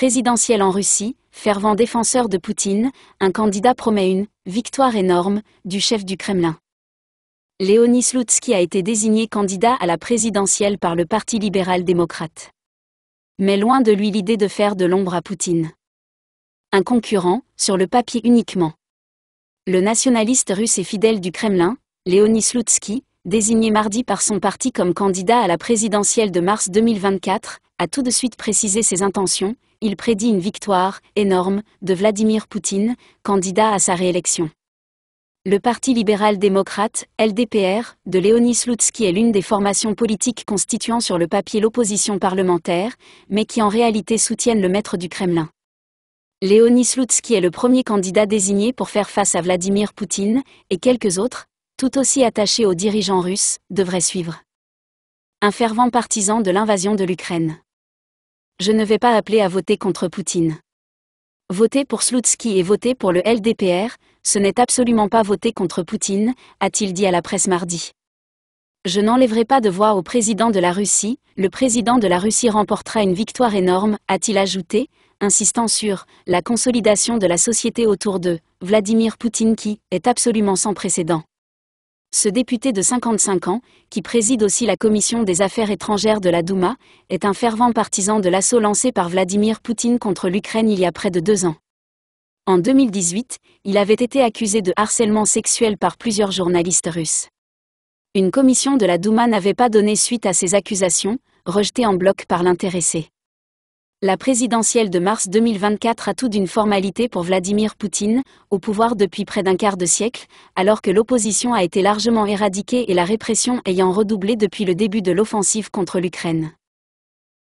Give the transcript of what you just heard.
présidentielle en Russie, fervent défenseur de Poutine, un candidat promet une victoire énorme du chef du Kremlin. Léonis Slutsky a été désigné candidat à la présidentielle par le Parti libéral-démocrate. Mais loin de lui l'idée de faire de l'ombre à Poutine. Un concurrent, sur le papier uniquement. Le nationaliste russe et fidèle du Kremlin, Léonis Slutsky, désigné mardi par son parti comme candidat à la présidentielle de mars 2024, a tout de suite précisé ses intentions, il prédit une victoire, énorme, de Vladimir Poutine, candidat à sa réélection. Le Parti libéral-démocrate, LDPR, de Léonis Slutsky est l'une des formations politiques constituant sur le papier l'opposition parlementaire, mais qui en réalité soutiennent le maître du Kremlin. Léonis Slutsky est le premier candidat désigné pour faire face à Vladimir Poutine, et quelques autres, tout aussi attaché aux dirigeants russes, devrait suivre. Un fervent partisan de l'invasion de l'Ukraine. Je ne vais pas appeler à voter contre Poutine. Voter pour Slutsky et voter pour le LDPR, ce n'est absolument pas voter contre Poutine, a-t-il dit à la presse mardi. Je n'enlèverai pas de voix au président de la Russie, le président de la Russie remportera une victoire énorme, a-t-il ajouté, insistant sur la consolidation de la société autour de Vladimir Poutine qui est absolument sans précédent. Ce député de 55 ans, qui préside aussi la commission des affaires étrangères de la Douma, est un fervent partisan de l'assaut lancé par Vladimir Poutine contre l'Ukraine il y a près de deux ans. En 2018, il avait été accusé de harcèlement sexuel par plusieurs journalistes russes. Une commission de la Douma n'avait pas donné suite à ces accusations, rejetées en bloc par l'intéressé. La présidentielle de mars 2024 a tout d'une formalité pour Vladimir Poutine, au pouvoir depuis près d'un quart de siècle, alors que l'opposition a été largement éradiquée et la répression ayant redoublé depuis le début de l'offensive contre l'Ukraine.